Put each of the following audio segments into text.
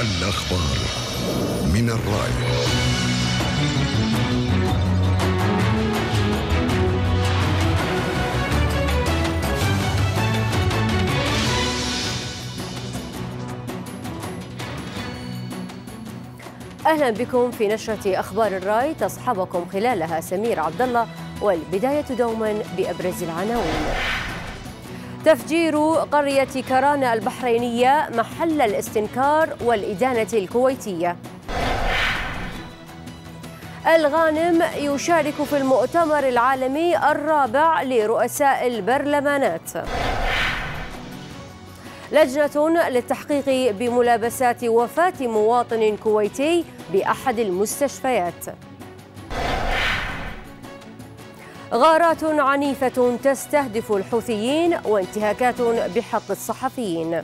الأخبار من الراية أهلا بكم في نشرة أخبار الرأي تصحبكم خلالها سمير عبد الله والبداية دوما بأبرز العناوين تفجير قرية كرانا البحرينية محل الاستنكار والإدانة الكويتية الغانم يشارك في المؤتمر العالمي الرابع لرؤساء البرلمانات لجنة للتحقيق بملابسات وفاة مواطن كويتي بأحد المستشفيات غارات عنيفة تستهدف الحوثيين وانتهاكات بحق الصحفيين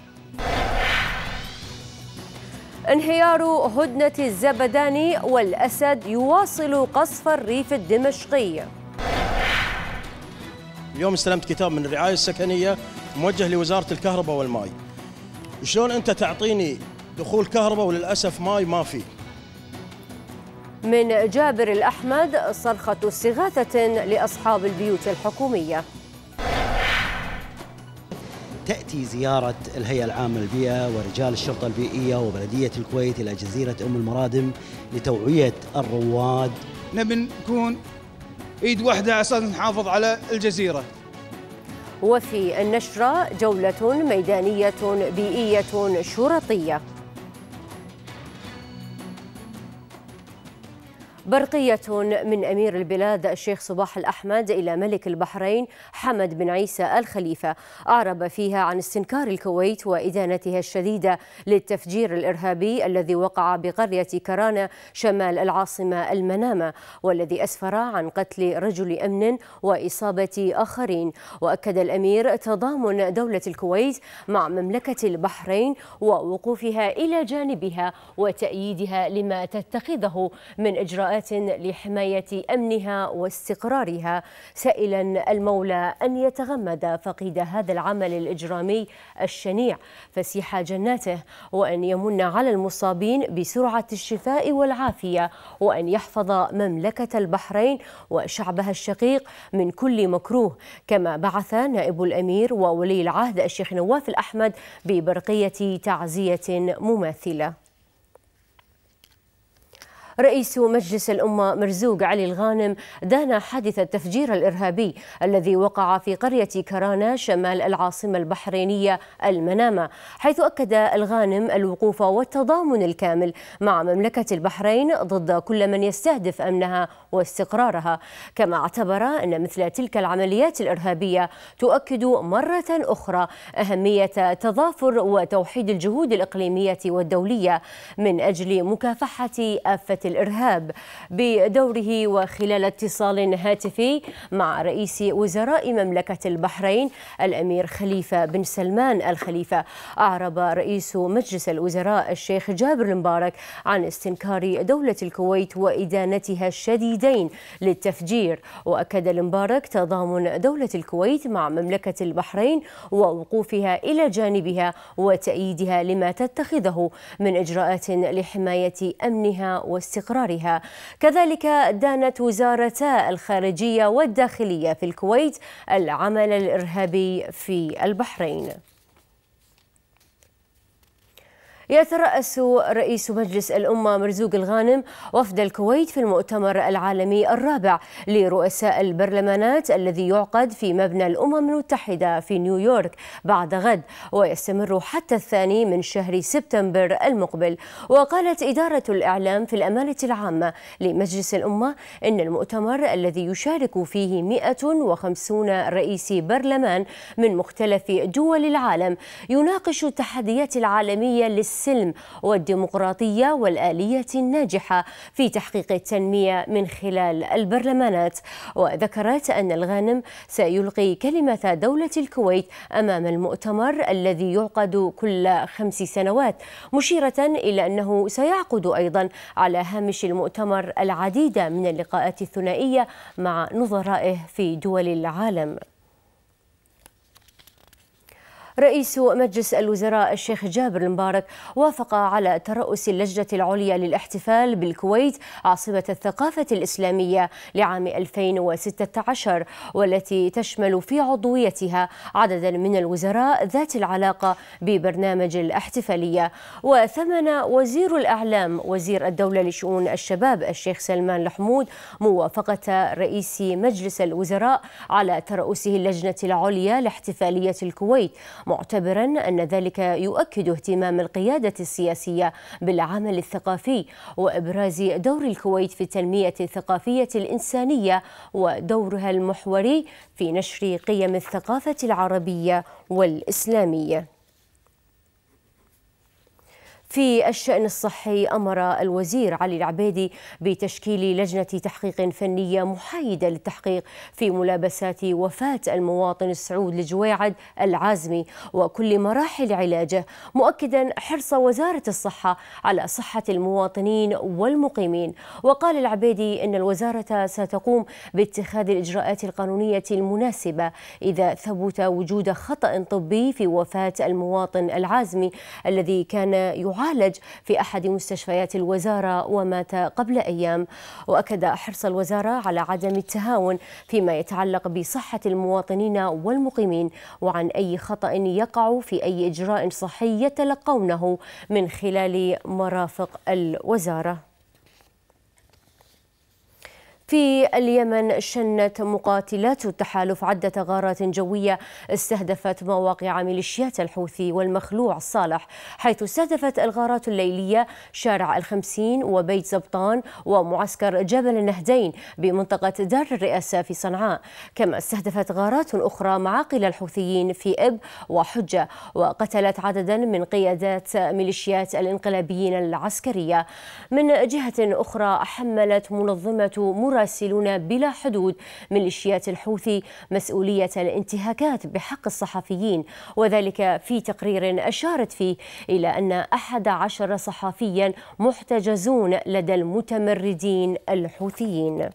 انهيار هدنة الزبداني والأسد يواصل قصف الريف الدمشقي اليوم استلمت كتاب من الرعاية السكنية موجه لوزاره الكهرباء والماي شلون انت تعطيني دخول كهرباء وللاسف ماي ما في من جابر الاحمد صرخه استغاثه لاصحاب البيوت الحكوميه تأتي زيارة الهيئة العامة للبيئة ورجال الشرطة البيئية وبلدية الكويت إلى جزيرة أم المرادم لتوعية الرواد نبي نكون إيد واحدة أساس نحافظ على الجزيرة وفي النشرة جولة ميدانية بيئية شرطية برقية من أمير البلاد الشيخ صباح الأحمد إلى ملك البحرين حمد بن عيسى الخليفة أعرب فيها عن استنكار الكويت وإدانتها الشديدة للتفجير الإرهابي الذي وقع بقرية كرانة شمال العاصمة المنامة والذي أسفر عن قتل رجل أمن وإصابة آخرين وأكد الأمير تضامن دولة الكويت مع مملكة البحرين ووقوفها إلى جانبها وتأييدها لما تتخذه من إجراء إجراءات لحماية أمنها واستقرارها سائلا المولى أن يتغمد فقيد هذا العمل الإجرامي الشنيع فسيح جناته وأن يمن على المصابين بسرعة الشفاء والعافية وأن يحفظ مملكة البحرين وشعبها الشقيق من كل مكروه كما بعث نائب الأمير وولي العهد الشيخ نواف الأحمد ببرقية تعزية مماثلة رئيس مجلس الأمة مرزوق علي الغانم دان حادث التفجير الإرهابي الذي وقع في قرية كرانا شمال العاصمة البحرينية المنامة حيث أكد الغانم الوقوف والتضامن الكامل مع مملكة البحرين ضد كل من يستهدف أمنها واستقرارها كما اعتبر أن مثل تلك العمليات الإرهابية تؤكد مرة أخرى أهمية تضافر وتوحيد الجهود الإقليمية والدولية من أجل مكافحة آفة الإرهاب بدوره وخلال اتصال هاتفي مع رئيس وزراء مملكة البحرين الأمير خليفة بن سلمان الخليفة أعرب رئيس مجلس الوزراء الشيخ جابر المبارك عن استنكار دولة الكويت وإدانتها الشديدين للتفجير وأكد المبارك تضامن دولة الكويت مع مملكة البحرين ووقوفها إلى جانبها وتأييدها لما تتخذه من إجراءات لحماية أمنها وس واستقرارها كذلك دانت وزارتا الخارجية والداخلية في الكويت العمل الإرهابي في البحرين يترأس رئيس مجلس الأمة مرزوق الغانم وفد الكويت في المؤتمر العالمي الرابع لرؤساء البرلمانات الذي يعقد في مبنى الأمم المتحدة في نيويورك بعد غد ويستمر حتى الثاني من شهر سبتمبر المقبل وقالت إدارة الإعلام في الأمانة العامة لمجلس الأمة إن المؤتمر الذي يشارك فيه 150 رئيس برلمان من مختلف دول العالم يناقش التحديات العالمية للسنة السلم والديمقراطية والآلية الناجحة في تحقيق التنمية من خلال البرلمانات وذكرت أن الغانم سيلقي كلمة دولة الكويت أمام المؤتمر الذي يعقد كل خمس سنوات مشيرة إلى أنه سيعقد أيضا على هامش المؤتمر العديد من اللقاءات الثنائية مع نظرائه في دول العالم رئيس مجلس الوزراء الشيخ جابر المبارك وافق على ترأس اللجنة العليا للاحتفال بالكويت عاصمة الثقافة الإسلامية لعام 2016 والتي تشمل في عضويتها عددا من الوزراء ذات العلاقة ببرنامج الاحتفالية وثمن وزير الأعلام وزير الدولة لشؤون الشباب الشيخ سلمان الحمود موافقة رئيس مجلس الوزراء على ترأسه اللجنة العليا لاحتفالية الكويت معتبرا أن ذلك يؤكد اهتمام القيادة السياسية بالعمل الثقافي وإبراز دور الكويت في التنمية الثقافية الإنسانية ودورها المحوري في نشر قيم الثقافة العربية والإسلامية في الشأن الصحي أمر الوزير علي العبيدي بتشكيل لجنة تحقيق فنية محايدة للتحقيق في ملابسات وفاة المواطن السعود لجويعد العازمي وكل مراحل علاجه مؤكدا حرص وزارة الصحة على صحة المواطنين والمقيمين وقال العبيدي أن الوزارة ستقوم باتخاذ الإجراءات القانونية المناسبة إذا ثبت وجود خطأ طبي في وفاة المواطن العازمي الذي كان يعاني يعالج في أحد مستشفيات الوزارة ومات قبل أيام وأكد حرص الوزارة على عدم التهاون فيما يتعلق بصحة المواطنين والمقيمين وعن أي خطأ يقع في أي إجراء صحي يتلقونه من خلال مرافق الوزارة في اليمن شنت مقاتلات التحالف عدة غارات جوية استهدفت مواقع ميليشيات الحوثي والمخلوع صالح حيث استهدفت الغارات الليلية شارع الخمسين وبيت زبطان ومعسكر جبل النهدين بمنطقة دار الرئاسة في صنعاء كما استهدفت غارات أخرى معاقل الحوثيين في إب وحجة وقتلت عددا من قيادات ميليشيات الانقلابيين العسكرية من جهة أخرى حملت منظمة مرا يراسلون بلا حدود ميليشيات الحوثي مسؤولية الانتهاكات بحق الصحفيين وذلك في تقرير أشارت فيه إلى أن أحد عشر صحفيا محتجزون لدى المتمردين الحوثيين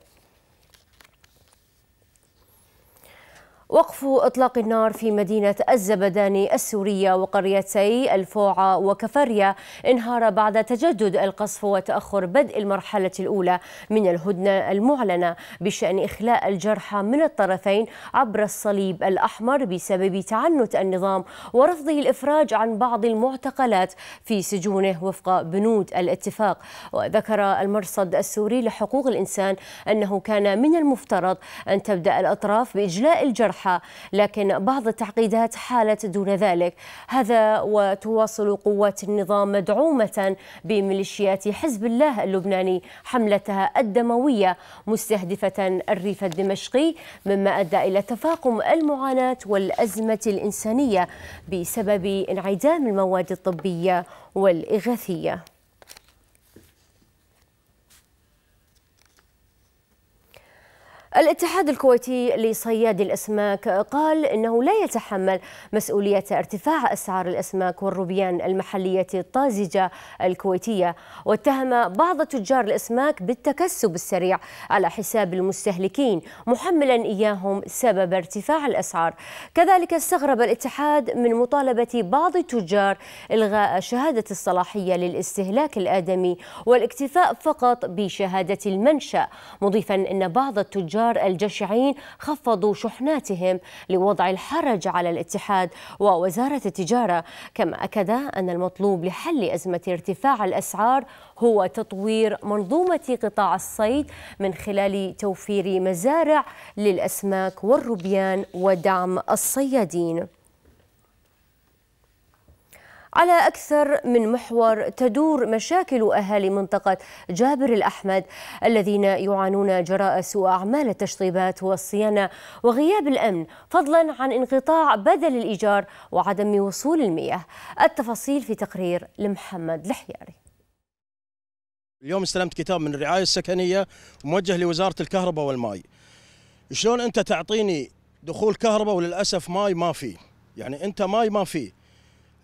وقف إطلاق النار في مدينة الزبداني السورية وقريتي الفوعة وكفريا انهار بعد تجدد القصف وتأخر بدء المرحلة الأولى من الهدنة المعلنة بشأن إخلاء الجرحى من الطرفين عبر الصليب الأحمر بسبب تعنت النظام ورفضه الإفراج عن بعض المعتقلات في سجونه وفق بنود الاتفاق وذكر المرصد السوري لحقوق الإنسان أنه كان من المفترض أن تبدأ الأطراف بإجلاء الجرحى الصحة لكن بعض التعقيدات حالت دون ذلك هذا وتواصل قوات النظام مدعومة بميليشيات حزب الله اللبناني حملتها الدموية مستهدفة الريف الدمشقي مما أدى إلى تفاقم المعاناة والأزمة الإنسانية بسبب انعدام المواد الطبية والإغاثية الاتحاد الكويتي لصيادي الأسماك قال إنه لا يتحمل مسؤولية ارتفاع أسعار الأسماك والروبيان المحلية الطازجة الكويتية واتهم بعض تجار الأسماك بالتكسب السريع على حساب المستهلكين محملا إياهم سبب ارتفاع الأسعار كذلك استغرب الاتحاد من مطالبة بعض التجار إلغاء شهادة الصلاحية للاستهلاك الآدمي والاكتفاء فقط بشهادة المنشأ مضيفا أن بعض التجار انتصار الجشعين خفضوا شحناتهم لوضع الحرج على الاتحاد ووزارة التجارة كما أكد أن المطلوب لحل أزمة ارتفاع الأسعار هو تطوير منظومة قطاع الصيد من خلال توفير مزارع للأسماك والربيان ودعم الصيادين على أكثر من محور تدور مشاكل أهالي منطقة جابر الأحمد الذين يعانون جراء سوء أعمال التشطيبات والصيانة وغياب الأمن فضلا عن انقطاع بدل الإيجار وعدم وصول المياه التفاصيل في تقرير لمحمد لحياري اليوم استلمت كتاب من الرعاية السكنية موجه لوزارة الكهرباء والماء شلون أنت تعطيني دخول كهرباء وللأسف ماي ما في يعني أنت ماي ما فيه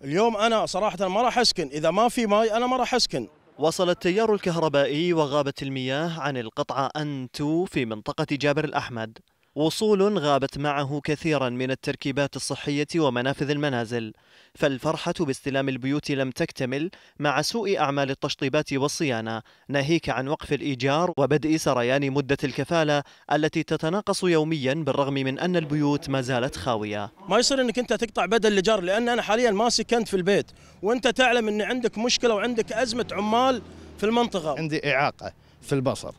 اليوم انا صراحه ما راح اسكن اذا ما في ماي انا ما راح اسكن وصل التيار الكهربائي وغابة المياه عن القطعة أنتو في منطقة جابر الأحمد وصول غابت معه كثيرا من التركيبات الصحية ومنافذ المنازل فالفرحة باستلام البيوت لم تكتمل مع سوء أعمال التشطيبات والصيانة ناهيك عن وقف الإيجار وبدء سريان مدة الكفالة التي تتناقص يوميا بالرغم من أن البيوت ما زالت خاوية ما يصير أنك أنت تقطع بدل الإيجار لأن أنا حاليا ما سكنت في البيت وأنت تعلم أن عندك مشكلة وعندك أزمة عمال في المنطقة عندي إعاقة في البصر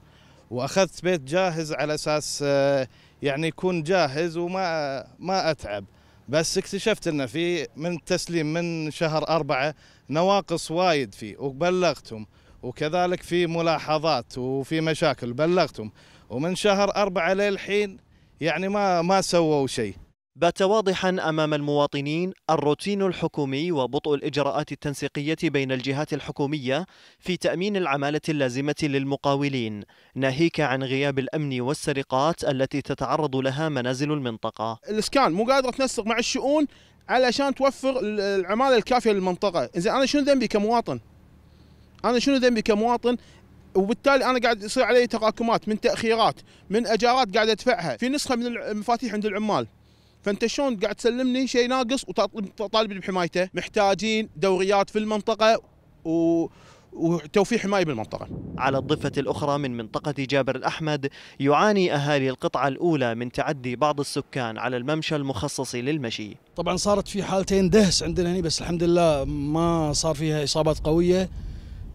واخذت بيت جاهز على اساس آه، يعني يكون جاهز وما ما اتعب بس اكتشفت ان في من التسليم من شهر أربعة نواقص وايد فيه وبلغتهم وكذلك في ملاحظات وفي مشاكل بلغتهم ومن شهر أربعة للحين يعني ما ما سووا شيء بات واضحا امام المواطنين الروتين الحكومي وبطء الاجراءات التنسيقيه بين الجهات الحكوميه في تامين العماله اللازمه للمقاولين ناهيك عن غياب الامن والسرقات التي تتعرض لها منازل المنطقه الاسكان مو قادره تنسق مع الشؤون علشان توفر العماله الكافيه للمنطقه زين انا شنو ذنبي كمواطن انا شنو ذنبي كمواطن وبالتالي انا قاعد يصير علي تراكمات من تاخيرات من اجارات قاعد ادفعها في نسخه من المفاتيح عند العمال فانت شلون قاعد تسلمني شيء ناقص وتطالبني بحمايته محتاجين دوريات في المنطقه و وتوفير حمايه بالمنطقه. على الضفه الاخرى من منطقه جابر الاحمد يعاني اهالي القطعه الاولى من تعدي بعض السكان على الممشى المخصص للمشي. طبعا صارت في حالتين دهس عندنا هنا بس الحمد لله ما صار فيها اصابات قويه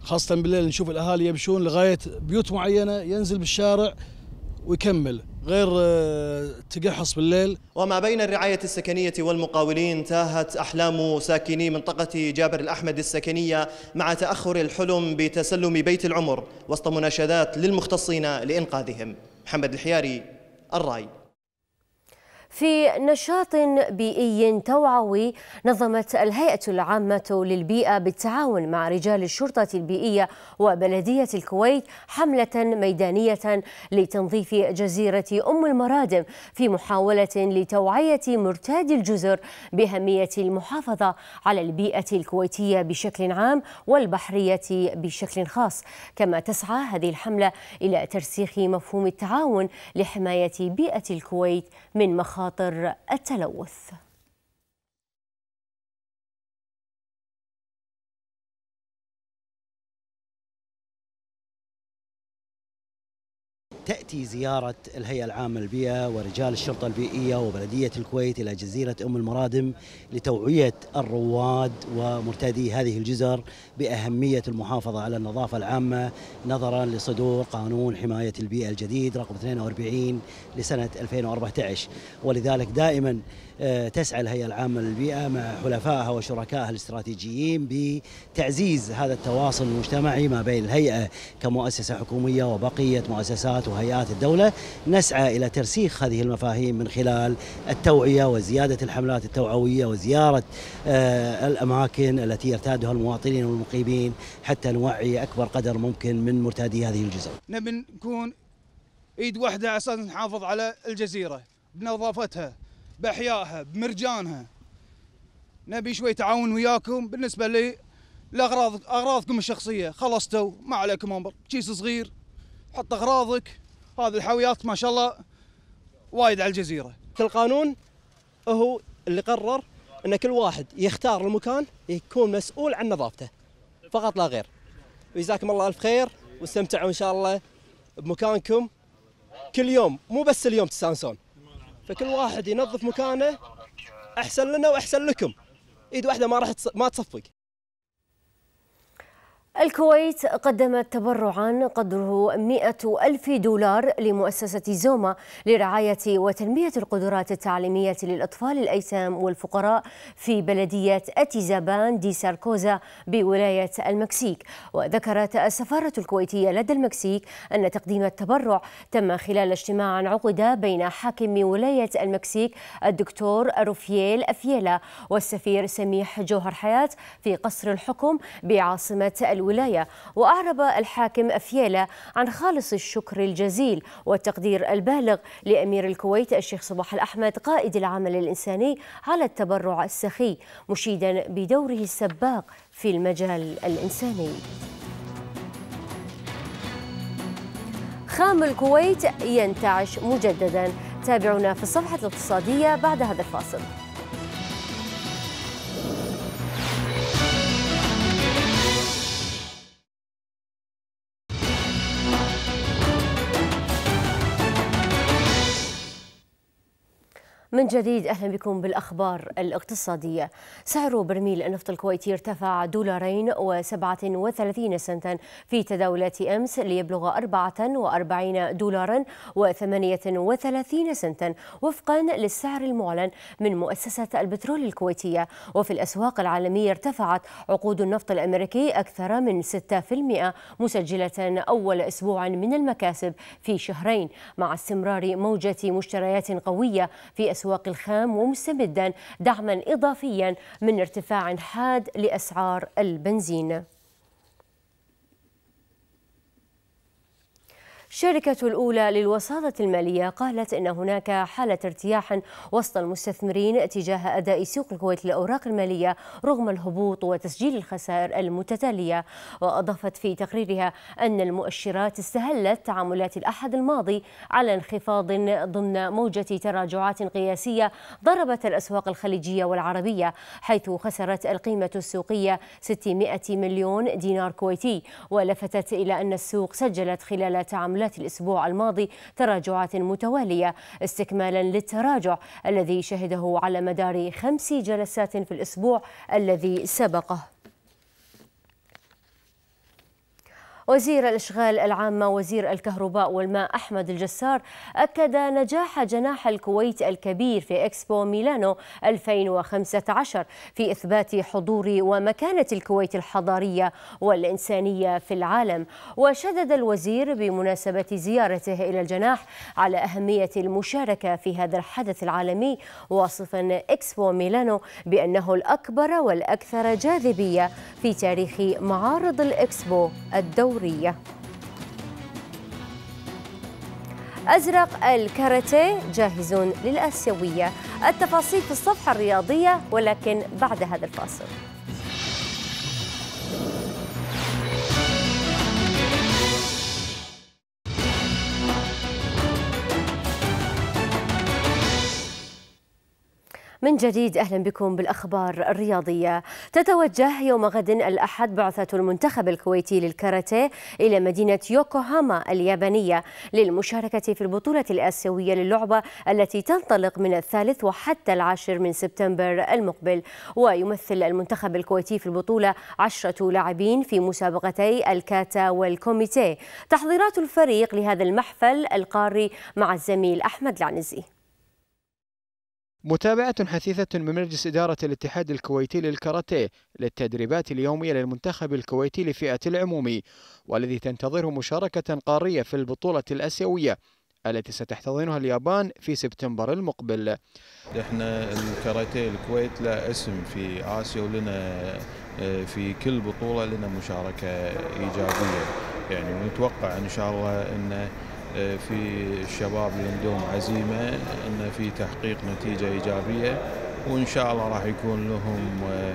خاصه بالليل نشوف الاهالي يمشون لغايه بيوت معينه ينزل بالشارع ويكمل غير آه، تقحص بالليل وما بين الرعاية السكنية والمقاولين تاهت أحلام ساكني منطقة جابر الأحمد السكنية مع تأخر الحلم بتسلم بيت العمر وسط مناشدات للمختصين لإنقاذهم محمد الحياري الرأي في نشاط بيئي توعوي نظمت الهيئة العامة للبيئة بالتعاون مع رجال الشرطة البيئية وبلدية الكويت حملة ميدانية لتنظيف جزيرة أم المرادم في محاولة لتوعية مرتادي الجزر بأهمية المحافظة على البيئة الكويتية بشكل عام والبحرية بشكل خاص كما تسعى هذه الحملة إلى ترسيخ مفهوم التعاون لحماية بيئة الكويت من مخاطر مخاطر التلوث تأتي زيارة الهيئة العامة للبيئة ورجال الشرطة البيئية وبلدية الكويت إلى جزيرة أم المرادم لتوعية الرواد ومرتادي هذه الجزر بأهمية المحافظة على النظافة العامة نظرا لصدور قانون حماية البيئة الجديد رقم 42 لسنة 2014 ولذلك دائما آه، تسعى الهيئة العامة للبيئة مع حلفائها وشركائها الاستراتيجيين بتعزيز هذا التواصل المجتمعي ما بين الهيئة كمؤسسة حكومية وبقية مؤسسات وهيئات الدولة نسعى إلى ترسيخ هذه المفاهيم من خلال التوعية وزيادة الحملات التوعوية وزيارة آه، الأماكن التي يرتادها المواطنين والمقيمين حتى نوعي أكبر قدر ممكن من مرتادي هذه الجزر نبي نكون ايد واحده على اساس نحافظ على الجزيره بنظافتها باحيائها بمرجانها نبي شوي تعاون وياكم بالنسبه لي لاغراض اغراضكم الشخصيه خلصتوا ما عليكم امر كيس صغير حط اغراضك هذه الحاويات ما شاء الله وايد على الجزيره القانون هو اللي قرر ان كل واحد يختار المكان يكون مسؤول عن نظافته فقط لا غير وجزاكم الله الف خير واستمتعوا ان شاء الله بمكانكم كل يوم مو بس اليوم تستانسون فكل واحد ينظف مكانه احسن لنا واحسن لكم ايد واحده ما راح ما تصفق الكويت قدمت تبرعا قدره 100 ألف دولار لمؤسسة زوما لرعاية وتنمية القدرات التعليمية للأطفال الأيتام والفقراء في بلدية أتيزابان دي ساركوزا بولاية المكسيك وذكرت السفارة الكويتية لدى المكسيك أن تقديم التبرع تم خلال اجتماع عقد بين حاكم ولاية المكسيك الدكتور روفييل أفيلا والسفير سميح جوهر حياة في قصر الحكم بعاصمة الولاية الولاية وأعرب الحاكم أفيالة عن خالص الشكر الجزيل والتقدير البالغ لأمير الكويت الشيخ صباح الأحمد قائد العمل الإنساني على التبرع السخي مشيدا بدوره السباق في المجال الإنساني خام الكويت ينتعش مجددا تابعونا في الصفحة الاقتصادية بعد هذا الفاصل من جديد اهلا بكم بالاخبار الاقتصاديه. سعر برميل النفط الكويتي ارتفع دولارين و37 سنتا في تداولات امس ليبلغ 44 دولارا و38 سنتا وفقا للسعر المعلن من مؤسسه البترول الكويتيه وفي الاسواق العالميه ارتفعت عقود النفط الامريكي اكثر من 6% مسجله اول اسبوع من المكاسب في شهرين مع استمرار موجه مشتريات قويه في الأسواق الخام ومستمدا دعما إضافيا من ارتفاع حاد لأسعار البنزين الشركة الأولى للوساطة المالية قالت أن هناك حالة ارتياح وسط المستثمرين تجاه أداء سوق الكويت للأوراق المالية رغم الهبوط وتسجيل الخسائر المتتالية وأضافت في تقريرها أن المؤشرات استهلت تعاملات الأحد الماضي على انخفاض ضمن موجة تراجعات قياسية ضربت الأسواق الخليجية والعربية حيث خسرت القيمة السوقية 600 مليون دينار كويتي ولفتت إلى أن السوق سجلت خلال تعاملات تحولات الأسبوع الماضي تراجعات متوالية استكمالا للتراجع الذي شهده على مدار خمس جلسات في الأسبوع الذي سبقه وزير الإشغال العامة وزير الكهرباء والماء أحمد الجسار أكد نجاح جناح الكويت الكبير في إكسبو ميلانو 2015 في إثبات حضور ومكانة الكويت الحضارية والإنسانية في العالم وشدد الوزير بمناسبة زيارته إلى الجناح على أهمية المشاركة في هذا الحدث العالمي واصفا إكسبو ميلانو بأنه الأكبر والأكثر جاذبية في تاريخ معارض الإكسبو الدولي الدورية أزرق الكاراتيه جاهزون للآسيوية التفاصيل في الصفحة الرياضية ولكن بعد هذا الفاصل من جديد أهلا بكم بالأخبار الرياضية تتوجه يوم غد الأحد بعثة المنتخب الكويتي للكاراتيه إلى مدينة يوكوهاما اليابانية للمشاركة في البطولة الآسيوية للعبة التي تنطلق من الثالث وحتى العاشر من سبتمبر المقبل ويمثل المنتخب الكويتي في البطولة عشرة لاعبين في مسابقتي الكاتا والكوميتي تحضيرات الفريق لهذا المحفل القاري مع الزميل أحمد العنزي متابعة حثيثة من مجلس إدارة الاتحاد الكويتي للكاراتيه للتدريبات اليومية للمنتخب الكويتي لفئة العمومي والذي تنتظره مشاركة قارية في البطولة الآسيوية التي ستحتضنها اليابان في سبتمبر المقبل احنا الكاراتيه الكويت لا اسم في آسيا ولنا آه، في كل بطولة لنا مشاركة إيجابية يعني ونتوقع إن شاء الله أنه في الشباب اللي عندهم عزيمه ان في تحقيق نتيجه ايجابيه وان شاء الله راح يكون لهم آه،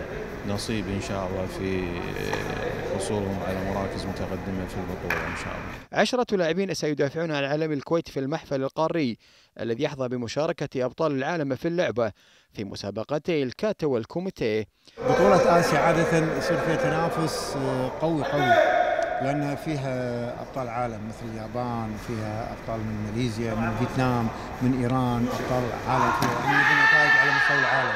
نصيب ان شاء الله في آه، حصولهم على مراكز متقدمه في البطوله ان شاء الله. عشره لاعبين سيدافعون عن علم الكويت في المحفل القاري الذي يحظى بمشاركه ابطال العالم في اللعبه في مسابقتي الكاتا والكوميتي. بطوله اسيا عاده يصير فيها تنافس آه، قوي قوي. لانها فيها ابطال عالم مثل اليابان فيها ابطال من ماليزيا من فيتنام من ايران ابطال عالم فيها يعني نتائج على مستوى العالم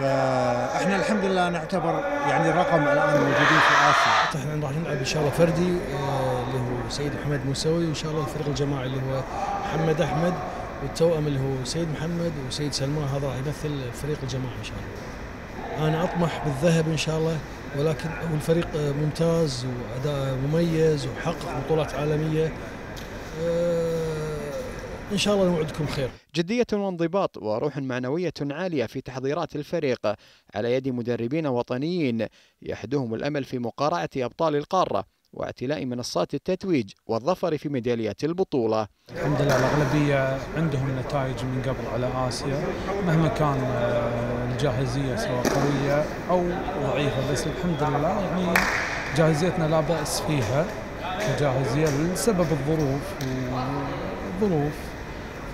فاحنا الحمد لله نعتبر يعني رقم الان موجودين في اسيا. احنا راح نلعب ان شاء الله فردي آه، اللي هو سيد محمد موسوي وان شاء الله الفريق الجماعي اللي هو محمد احمد والتوأم اللي هو سيد محمد وسيد سلمان هذا راح يمثل الفريق الجماعي ان شاء الله. انا اطمح بالذهب ان شاء الله ولكن هو الفريق ممتاز واداء مميز وحقق بطولات عالميه آه، ان شاء الله نوعدكم خير. جديه وانضباط وروح معنويه عاليه في تحضيرات الفريق على يد مدربين وطنيين يحدهم الامل في مقارعه ابطال القاره واعتلاء منصات التتويج والظفر في ميداليات البطولة الحمد لله الأغلبية عندهم نتائج من قبل على آسيا مهما كان آه، الجاهزية سواء قوية أو ضعيفة بس الحمد لله يعني جاهزيتنا لا بأس فيها الجاهزية لسبب الظروف ظروف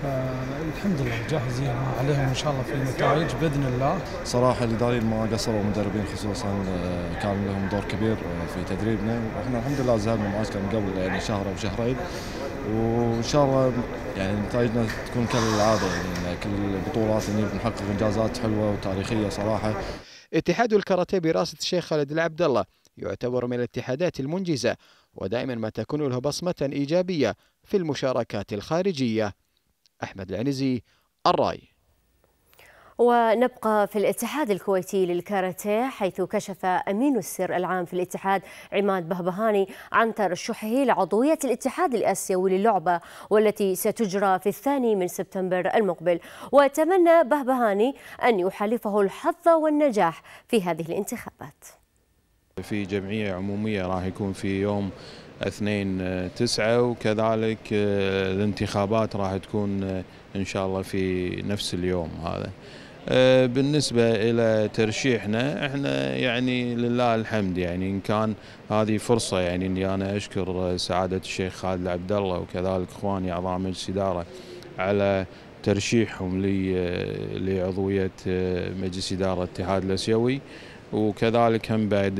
الحمد لله جاهزين عليهم ان شاء الله في النتائج باذن الله. صراحه الاداريين ما قصروا المدربين خصوصا آه، كان لهم دور كبير آه، في تدريبنا واحنا الحمد لله زهلنا معسكر من قبل يعني شهر او شهرين وان شاء الله يعني نتائجنا تكون كالعاده يعني كل البطولات نجيب نحقق انجازات حلوه وتاريخيه صراحه. اتحاد الكاراتيه برئاسه الشيخ خالد العبد الله يعتبر من الاتحادات المنجزه ودائما ما تكون له بصمه ايجابيه في المشاركات الخارجيه. أحمد العنزي الرأي ونبقى في الاتحاد الكويتي للكاراتيه حيث كشف امين السر العام في الاتحاد عماد بهبهاني عن ترشحه لعضويه الاتحاد الاسيوي للعبه والتي ستجرى في الثاني من سبتمبر المقبل وتمنى بهبهاني ان يحالفه الحظ والنجاح في هذه الانتخابات. في جمعيه عموميه راح يكون في يوم 2 9 آه، وكذلك آه، الانتخابات راح تكون آه، ان شاء الله في نفس اليوم هذا بالنسبة إلى ترشيحنا احنا يعني لله الحمد يعني إن كان هذه فرصة يعني إني أنا أشكر سعادة الشيخ خالد عبد الله وكذلك إخواني أعضاء مجلس إدارة على ترشيحهم لعضوية مجلس إدارة الاتحاد الأسيوي وكذلك هم بعد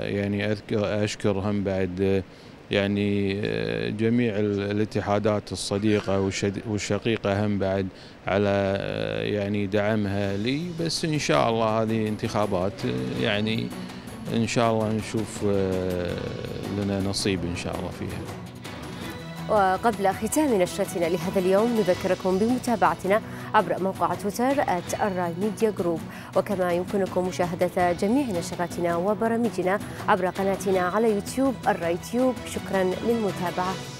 يعني اذكر اشكر هم بعد يعني آه، جميع الاتحادات الصديقه والشقيقه هم بعد على آه، يعني دعمها لي بس ان شاء الله هذه انتخابات آه، يعني ان شاء الله نشوف لنا نصيب ان شاء الله فيها وقبل ختام نشرتنا لهذا اليوم نذكركم بمتابعتنا عبر موقع تويتر الراي ميديا جروب وكما يمكنكم مشاهدة جميع نشراتنا وبرامجنا عبر قناتنا على يوتيوب الراي تيوب شكرا للمتابعة